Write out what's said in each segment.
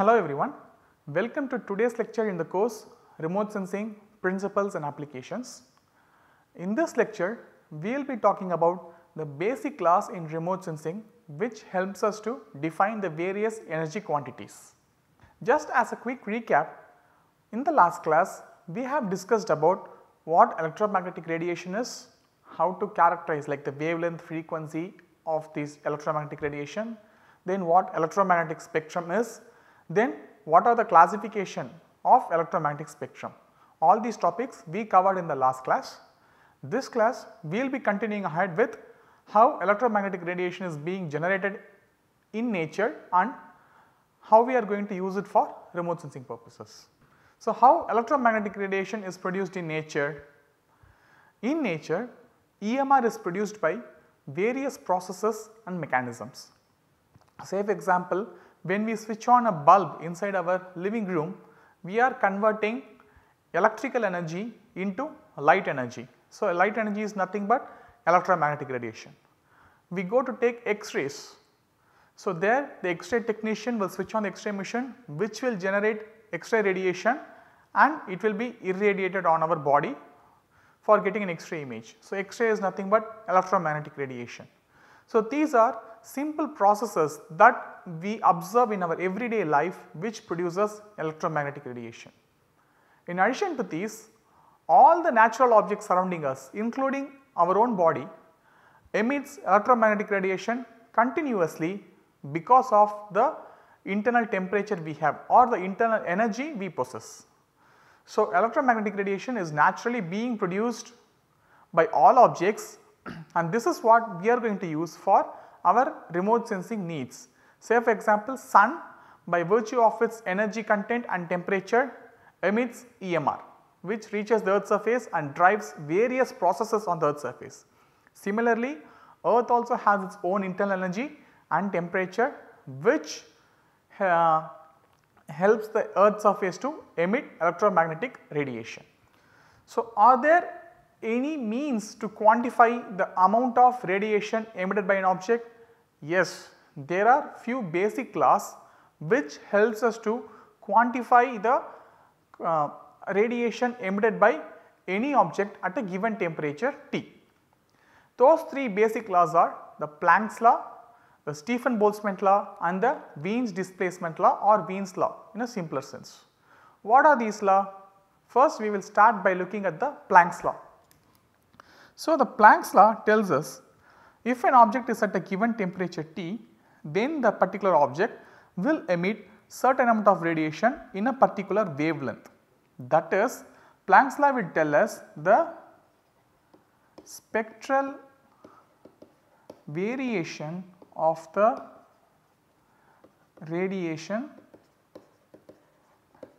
Hello everyone, welcome to today's lecture in the course Remote Sensing Principles and Applications. In this lecture, we will be talking about the basic class in remote sensing which helps us to define the various energy quantities. Just as a quick recap, in the last class we have discussed about what electromagnetic radiation is, how to characterize like the wavelength frequency of this electromagnetic radiation, then what electromagnetic spectrum is then what are the classification of electromagnetic spectrum? All these topics we covered in the last class. This class we will be continuing ahead with how electromagnetic radiation is being generated in nature and how we are going to use it for remote sensing purposes. So, how electromagnetic radiation is produced in nature? In nature, EMR is produced by various processes and mechanisms. Say for example, when we switch on a bulb inside our living room, we are converting electrical energy into light energy. So, light energy is nothing but electromagnetic radiation. We go to take x-rays. So, there the x-ray technician will switch on the x-ray machine which will generate x-ray radiation and it will be irradiated on our body for getting an x-ray image. So, x-ray is nothing but electromagnetic radiation. So, these are simple processes that we observe in our everyday life which produces electromagnetic radiation. In addition to these, all the natural objects surrounding us including our own body emits electromagnetic radiation continuously because of the internal temperature we have or the internal energy we possess. So, electromagnetic radiation is naturally being produced by all objects and this is what we are going to use for our remote sensing needs. Say for example, sun by virtue of its energy content and temperature emits EMR which reaches the earth's surface and drives various processes on the earth's surface. Similarly, earth also has its own internal energy and temperature which uh, helps the earth's surface to emit electromagnetic radiation. So, are there any means to quantify the amount of radiation emitted by an object? Yes, there are few basic laws which helps us to quantify the uh, radiation emitted by any object at a given temperature T. Those three basic laws are the Planck's law, the Stephen Boltzmann law and the Wien's displacement law or Wien's law in a simpler sense. What are these law? First we will start by looking at the Planck's law. So, the Planck's law tells us if an object is at a given temperature T, then the particular object will emit certain amount of radiation in a particular wavelength. That is Planck's law will tell us the spectral variation of the radiation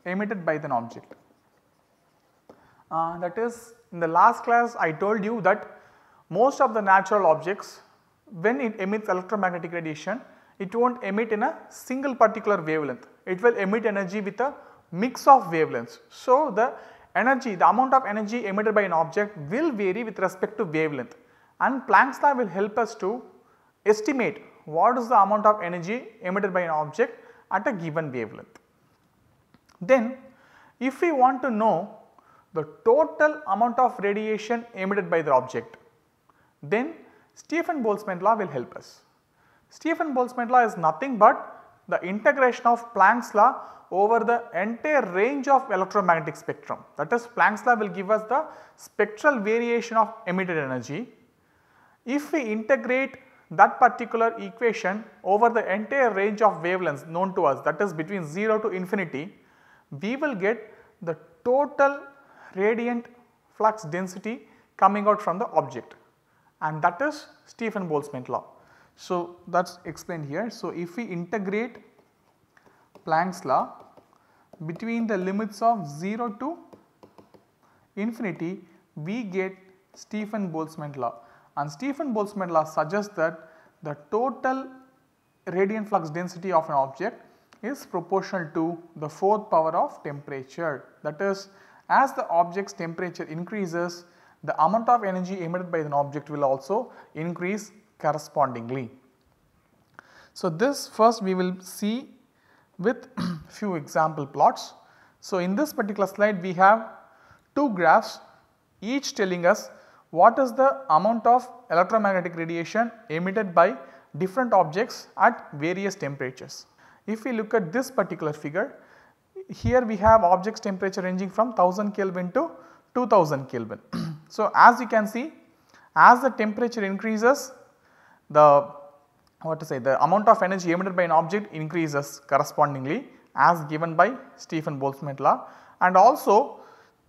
emitted by an object. Uh, that is in the last class I told you that most of the natural objects when it emits electromagnetic radiation it will not emit in a single particular wavelength, it will emit energy with a mix of wavelengths. So, the energy the amount of energy emitted by an object will vary with respect to wavelength and Planck's law will help us to estimate what is the amount of energy emitted by an object at a given wavelength. Then if we want to know the total amount of radiation emitted by the object, then Stephen Boltzmann law will help us. Stephen Boltzmann law is nothing but the integration of Planck's law over the entire range of electromagnetic spectrum. That is Planck's law will give us the spectral variation of emitted energy. If we integrate that particular equation over the entire range of wavelengths known to us that is between 0 to infinity, we will get the total radiant flux density coming out from the object and that is Stephen Boltzmann law. So, that is explained here. So, if we integrate Planck's law between the limits of 0 to infinity we get Stephen Boltzmann law and Stephen Boltzmann law suggests that the total radiant flux density of an object is proportional to the fourth power of temperature that is as the object's temperature increases, the amount of energy emitted by an object will also increase correspondingly. So, this first we will see with few example plots. So, in this particular slide we have two graphs each telling us what is the amount of electromagnetic radiation emitted by different objects at various temperatures. If we look at this particular figure here we have objects temperature ranging from 1000 Kelvin to 2000 Kelvin. so, as you can see as the temperature increases the what to say the amount of energy emitted by an object increases correspondingly as given by Stephen Boltzmann law and also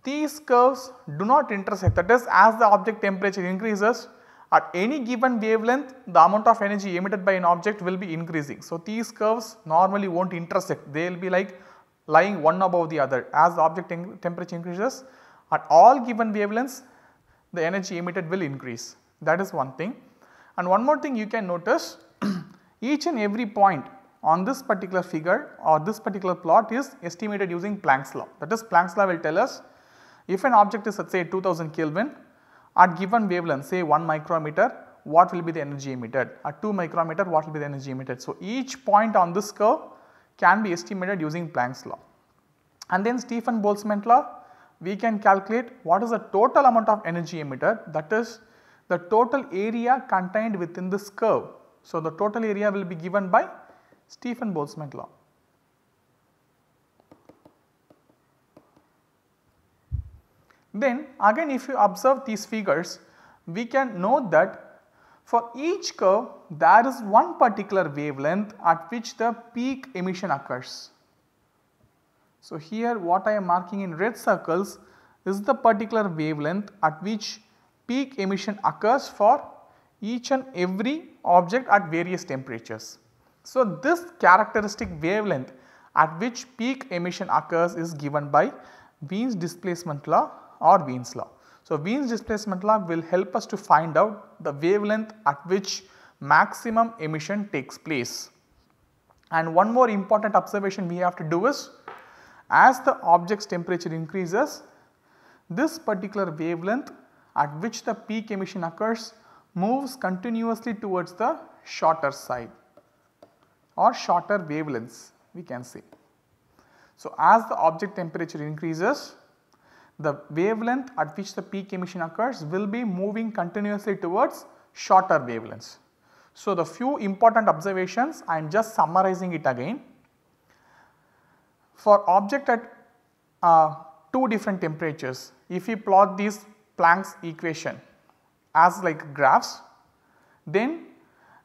these curves do not intersect that is as the object temperature increases at any given wavelength the amount of energy emitted by an object will be increasing. So, these curves normally will not intersect they will be like lying one above the other. As the object temperature increases at all given wavelengths the energy emitted will increase that is one thing. And one more thing you can notice each and every point on this particular figure or this particular plot is estimated using Planck's law. That is Planck's law will tell us if an object is at say 2000 Kelvin at given wavelength say 1 micrometer what will be the energy emitted at 2 micrometer what will be the energy emitted. So, each point on this curve can be estimated using Planck's law. And then Stefan Boltzmann law we can calculate what is the total amount of energy emitted that is the total area contained within this curve. So, the total area will be given by Stefan Boltzmann law. Then again if you observe these figures, we can know that for each curve there is one particular wavelength at which the peak emission occurs. So, here what I am marking in red circles is the particular wavelength at which peak emission occurs for each and every object at various temperatures. So, this characteristic wavelength at which peak emission occurs is given by Wien's displacement law or Wien's law. So, Wien's displacement law will help us to find out the wavelength at which maximum emission takes place. And one more important observation we have to do is as the object's temperature increases, this particular wavelength at which the peak emission occurs moves continuously towards the shorter side or shorter wavelengths we can say. So, as the object temperature increases, the wavelength at which the peak emission occurs will be moving continuously towards shorter wavelengths. So, the few important observations I am just summarizing it again. For object at uh, two different temperatures, if we plot these Planck's equation as like graphs, then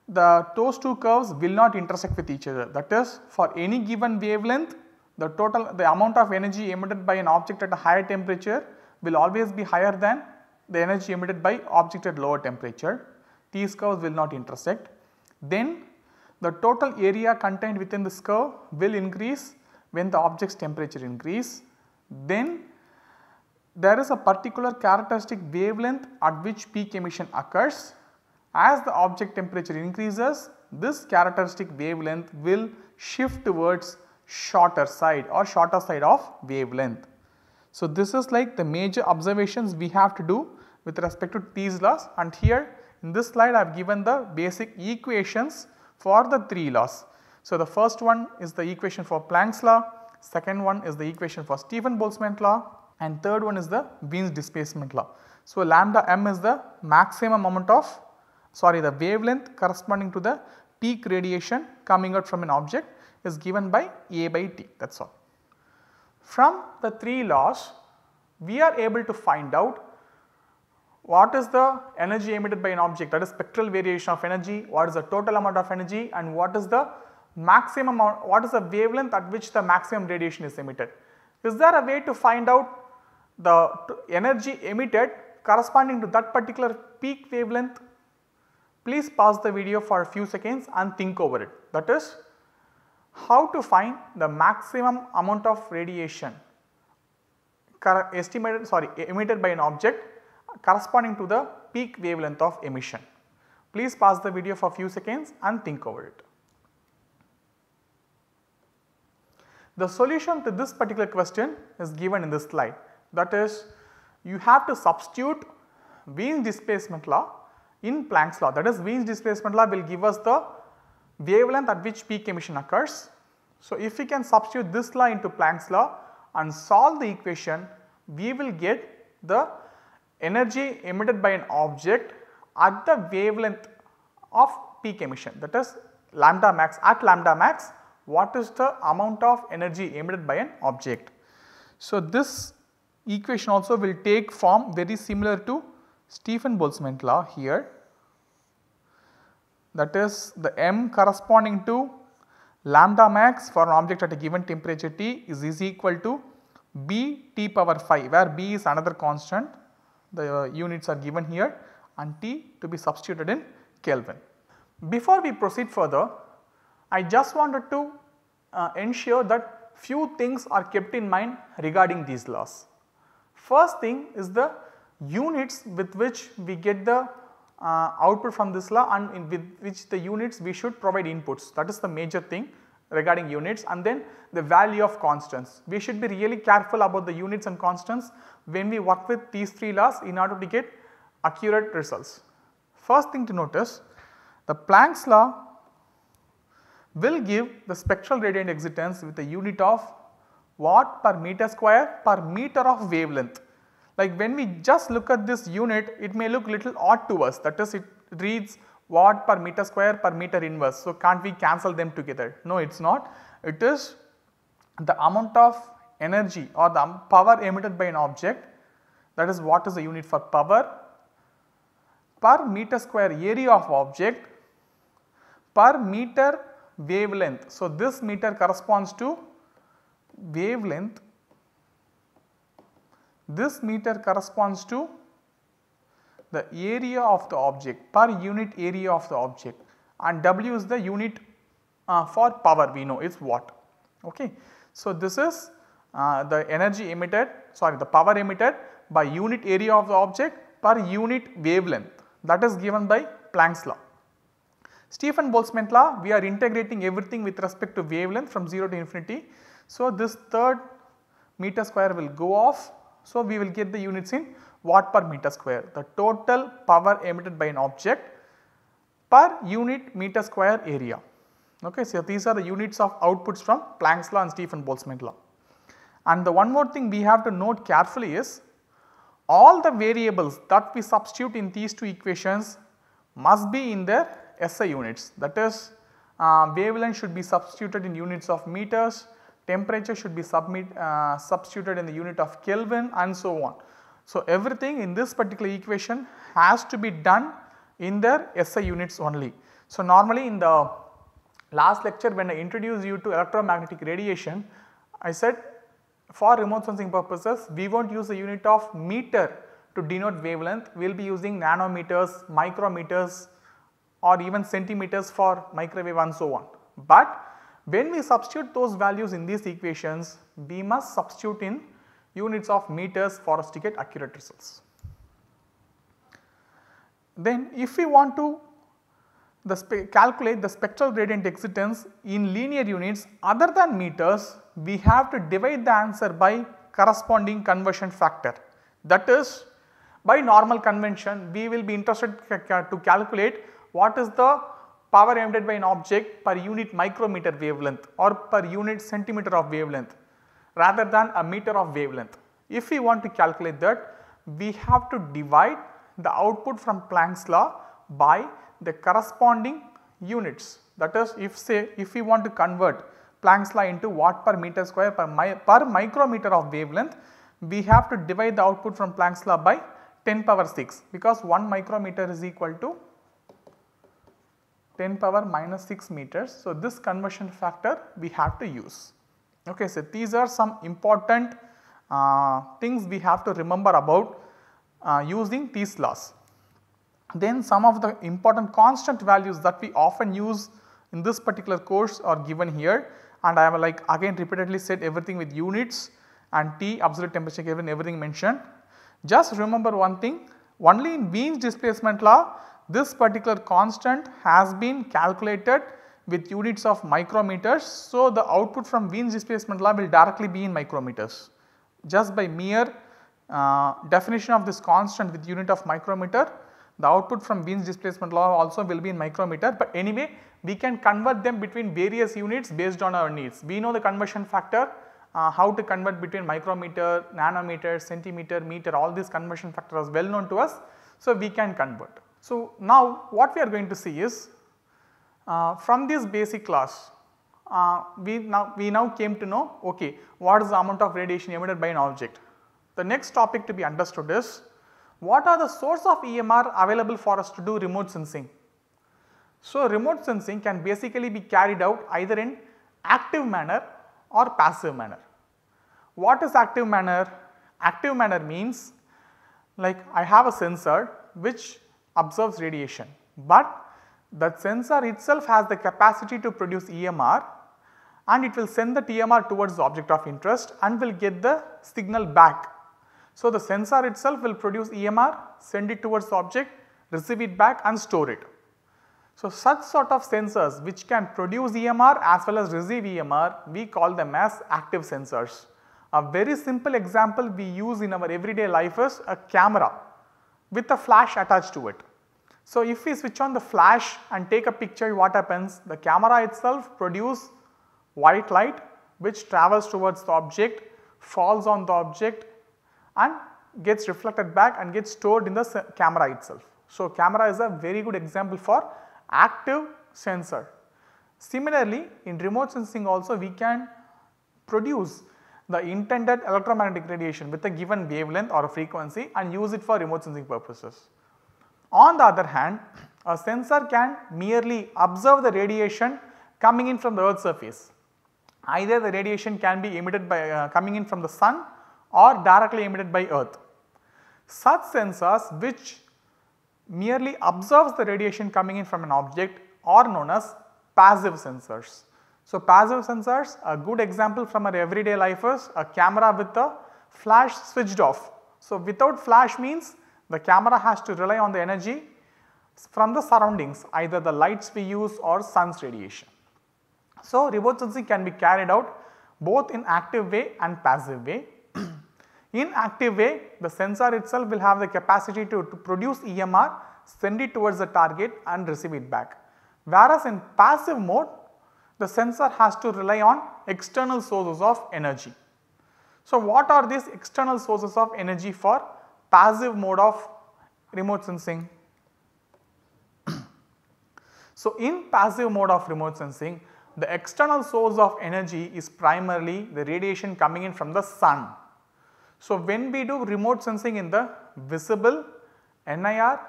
the those two curves will not intersect with each other. That is for any given wavelength the total the amount of energy emitted by an object at a higher temperature will always be higher than the energy emitted by object at lower temperature. These curves will not intersect. Then the total area contained within this curve will increase when the object's temperature increase. Then there is a particular characteristic wavelength at which peak emission occurs. As the object temperature increases, this characteristic wavelength will shift towards shorter side or shorter side of wavelength. So, this is like the major observations we have to do with respect to These laws and here in this slide I have given the basic equations for the 3 laws. So, the first one is the equation for Planck's law, second one is the equation for Stephen Boltzmann law and third one is the Wien's displacement law. So, lambda m is the maximum amount of sorry the wavelength corresponding to the peak radiation coming out from an object is given by A by T that is all. From the 3 laws we are able to find out what is the energy emitted by an object that is spectral variation of energy, what is the total amount of energy and what is the maximum amount, what is the wavelength at which the maximum radiation is emitted. Is there a way to find out the energy emitted corresponding to that particular peak wavelength? Please pause the video for a few seconds and think over it. That is how to find the maximum amount of radiation estimated sorry emitted by an object corresponding to the peak wavelength of emission. Please pause the video for few seconds and think over it. The solution to this particular question is given in this slide that is you have to substitute Wien's displacement law in Planck's law that is Wien's displacement law will give us the wavelength at which peak emission occurs. So, if we can substitute this law into Planck's law and solve the equation we will get the energy emitted by an object at the wavelength of peak emission that is lambda max at lambda max what is the amount of energy emitted by an object. So, this equation also will take form very similar to Stephen Boltzmann law here that is the m corresponding to lambda max for an object at a given temperature T is, is equal to b T power 5 where b is another constant the units are given here and T to be substituted in Kelvin. Before we proceed further, I just wanted to uh, ensure that few things are kept in mind regarding these laws. First thing is the units with which we get the uh, output from this law and with which the units we should provide inputs that is the major thing regarding units and then the value of constants. We should be really careful about the units and constants when we work with these 3 laws in order to get accurate results. First thing to notice the Planck's law will give the spectral radiant excitance with a unit of watt per meter square per meter of wavelength. Like when we just look at this unit it may look little odd to us that is it reads watt per meter square per meter inverse. So, can't we cancel them together? No, it is not. It is the amount of energy or the power emitted by an object that is what is the unit for power per meter square area of object per meter wavelength. So, this meter corresponds to wavelength, this meter corresponds to the area of the object per unit area of the object and W is the unit uh, for power we know is watt. Okay. So, this is uh, the energy emitted sorry the power emitted by unit area of the object per unit wavelength that is given by Planck's law. Stefan Boltzmann law we are integrating everything with respect to wavelength from 0 to infinity. So, this third meter square will go off. So, we will get the units in watt per meter square, the total power emitted by an object per unit meter square area. Okay, so these are the units of outputs from Planck's law and Stephen Boltzmann law. And the one more thing we have to note carefully is all the variables that we substitute in these two equations must be in their SI units that is uh, wavelength should be substituted in units of meters, temperature should be submit, uh, substituted in the unit of Kelvin and so on. So, everything in this particular equation has to be done in their SI units only. So, normally in the last lecture when I introduced you to electromagnetic radiation, I said for remote sensing purposes we will not use the unit of meter to denote wavelength, we will be using nanometers, micrometers or even centimeters for microwave and so on. But when we substitute those values in these equations, we must substitute in units of meters for us to get accurate results. Then if we want to the calculate the spectral gradient exitance in linear units other than meters, we have to divide the answer by corresponding conversion factor. That is by normal convention we will be interested to calculate what is the power emitted by an object per unit micrometer wavelength or per unit centimeter of wavelength rather than a meter of wavelength. If we want to calculate that we have to divide the output from Planck's law by the corresponding units that is if say if we want to convert Planck's law into watt per meter square per, mi per micrometer of wavelength we have to divide the output from Planck's law by 10 power 6 because 1 micrometer is equal to 10 power minus 6 meters. So, this conversion factor we have to use. Okay, so these are some important uh, things we have to remember about uh, using these laws. Then some of the important constant values that we often use in this particular course are given here and I have like again repeatedly said everything with units and T absolute temperature given, everything mentioned. Just remember one thing only in Wien's displacement law this particular constant has been calculated with units of micrometers. So, the output from Wien's displacement law will directly be in micrometers just by mere uh, definition of this constant with unit of micrometer the output from Wien's displacement law also will be in micrometer but anyway we can convert them between various units based on our needs. We know the conversion factor uh, how to convert between micrometer, nanometer, centimeter, meter all these conversion factors well known to us. So, we can convert. So, now what we are going to see is uh, from this basic class, uh, we, now, we now came to know okay, what is the amount of radiation emitted by an object. The next topic to be understood is what are the source of EMR available for us to do remote sensing. So, remote sensing can basically be carried out either in active manner or passive manner. What is active manner? Active manner means like I have a sensor which observes radiation, but that sensor itself has the capacity to produce EMR and it will send the TMR towards the object of interest and will get the signal back. So, the sensor itself will produce EMR, send it towards the object, receive it back and store it. So, such sort of sensors which can produce EMR as well as receive EMR we call them as active sensors. A very simple example we use in our everyday life is a camera with a flash attached to it. So, if we switch on the flash and take a picture what happens? The camera itself produce white light which travels towards the object, falls on the object and gets reflected back and gets stored in the camera itself. So, camera is a very good example for active sensor. Similarly, in remote sensing also we can produce the intended electromagnetic radiation with a given wavelength or a frequency and use it for remote sensing purposes. On the other hand, a sensor can merely observe the radiation coming in from the earth's surface. Either the radiation can be emitted by uh, coming in from the sun or directly emitted by earth. Such sensors which merely observes the radiation coming in from an object are known as passive sensors. So, passive sensors a good example from our everyday life is a camera with a flash switched off. So, without flash means the camera has to rely on the energy from the surroundings either the lights we use or sun's radiation. So, remote sensing can be carried out both in active way and passive way. in active way the sensor itself will have the capacity to, to produce EMR, send it towards the target and receive it back. Whereas in passive mode the sensor has to rely on external sources of energy. So, what are these external sources of energy for passive mode of remote sensing. so in passive mode of remote sensing the external source of energy is primarily the radiation coming in from the sun. So when we do remote sensing in the visible NIR,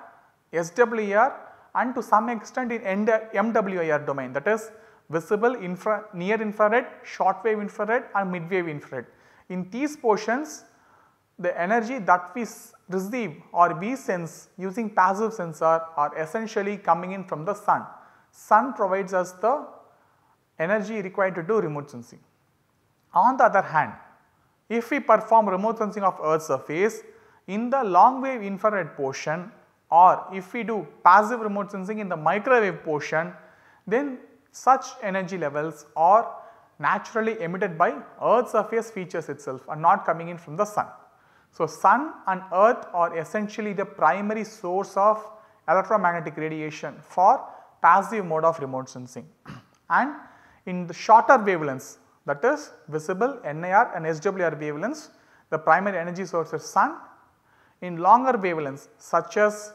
SWR and to some extent in MWIR domain that is visible, infra, near infrared, short wave infrared and mid wave infrared. In these portions the energy that we receive or we sense using passive sensor are essentially coming in from the sun. Sun provides us the energy required to do remote sensing. On the other hand, if we perform remote sensing of earth surface in the long wave infrared portion or if we do passive remote sensing in the microwave portion, then such energy levels are naturally emitted by earth surface features itself and not coming in from the sun. So, sun and earth are essentially the primary source of electromagnetic radiation for passive mode of remote sensing and in the shorter wavelengths that is visible NIR and SWR wavelengths the primary energy source is sun. In longer wavelengths such as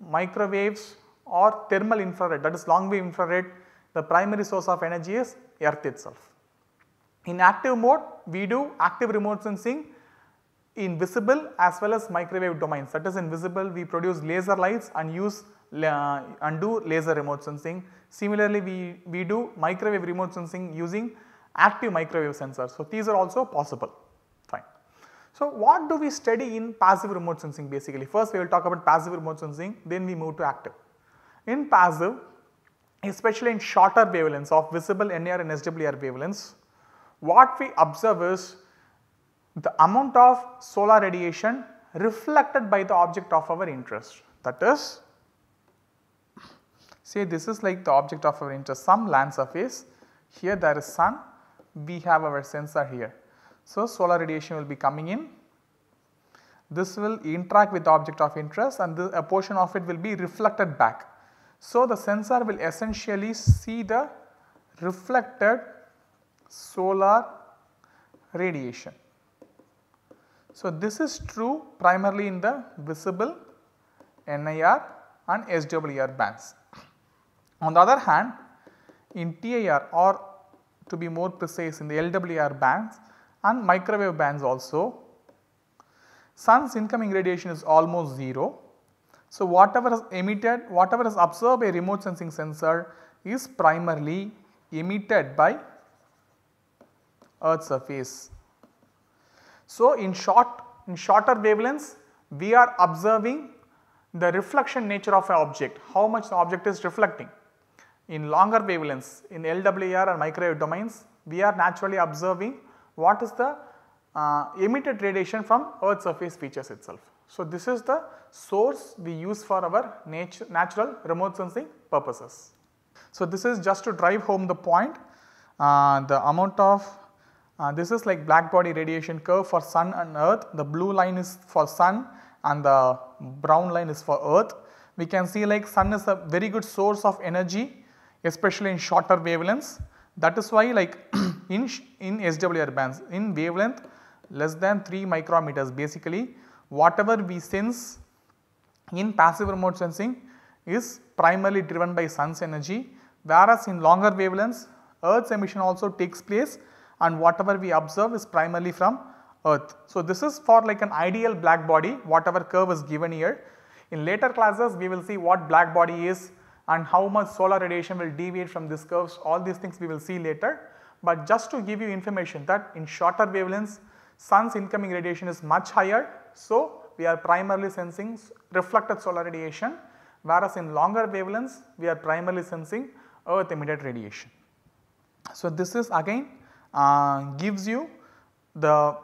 microwaves or thermal infrared that is long wave infrared the primary source of energy is earth itself. In active mode we do active remote sensing in visible as well as microwave domains that is invisible. we produce laser lights and use uh, and do laser remote sensing. Similarly, we, we do microwave remote sensing using active microwave sensors. So, these are also possible fine. So, what do we study in passive remote sensing basically first we will talk about passive remote sensing then we move to active. In passive especially in shorter wavelengths of visible NR and SWR wavelengths what we observe is the amount of solar radiation reflected by the object of our interest. That is say this is like the object of our interest some land surface here there is sun we have our sensor here. So, solar radiation will be coming in this will interact with the object of interest and the, a portion of it will be reflected back. So, the sensor will essentially see the reflected solar radiation. So, this is true primarily in the visible NIR and SWR bands. On the other hand, in TIR or to be more precise in the LWR bands and microwave bands also, sun's incoming radiation is almost 0. So, whatever is emitted, whatever is observed by remote sensing sensor is primarily emitted by earth surface so, in short in shorter wavelengths we are observing the reflection nature of an object, how much the object is reflecting. In longer wavelengths in LWR or microwave domains we are naturally observing what is the uh, emitted radiation from earth surface features itself. So, this is the source we use for our nature, natural remote sensing purposes. So, this is just to drive home the point uh, the amount of uh, this is like black body radiation curve for sun and earth. The blue line is for sun and the brown line is for earth. We can see like sun is a very good source of energy especially in shorter wavelengths. That is why like in, in SWR bands in wavelength less than 3 micrometers basically whatever we sense in passive remote sensing is primarily driven by sun's energy whereas in longer wavelengths earth's emission also takes place and whatever we observe is primarily from earth. So, this is for like an ideal black body whatever curve is given here. In later classes we will see what black body is and how much solar radiation will deviate from these curves all these things we will see later. But just to give you information that in shorter wavelengths sun's incoming radiation is much higher. So, we are primarily sensing reflected solar radiation whereas in longer wavelengths we are primarily sensing earth emitted radiation. So, this is again uh, gives you the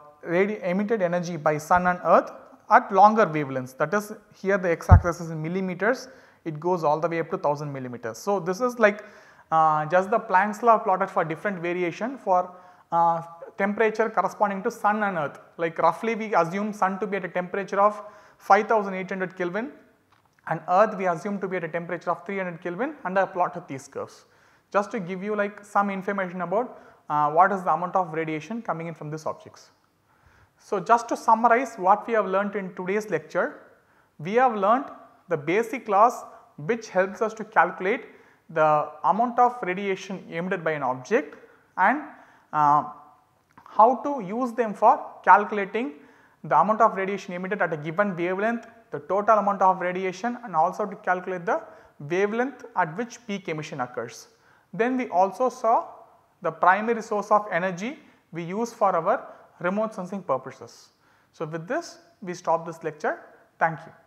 emitted energy by sun and earth at longer wavelengths that is here the x axis is in millimeters it goes all the way up to 1000 millimeters. So, this is like uh, just the Planck's law plotted for different variation for uh, temperature corresponding to sun and earth like roughly we assume sun to be at a temperature of 5800 Kelvin and earth we assume to be at a temperature of 300 Kelvin and I plotted these curves just to give you like some information about uh, what is the amount of radiation coming in from these objects. So, just to summarize what we have learnt in today's lecture, we have learnt the basic laws which helps us to calculate the amount of radiation emitted by an object and uh, how to use them for calculating the amount of radiation emitted at a given wavelength, the total amount of radiation and also to calculate the wavelength at which peak emission occurs. Then we also saw the primary source of energy we use for our remote sensing purposes. So, with this we stop this lecture. Thank you.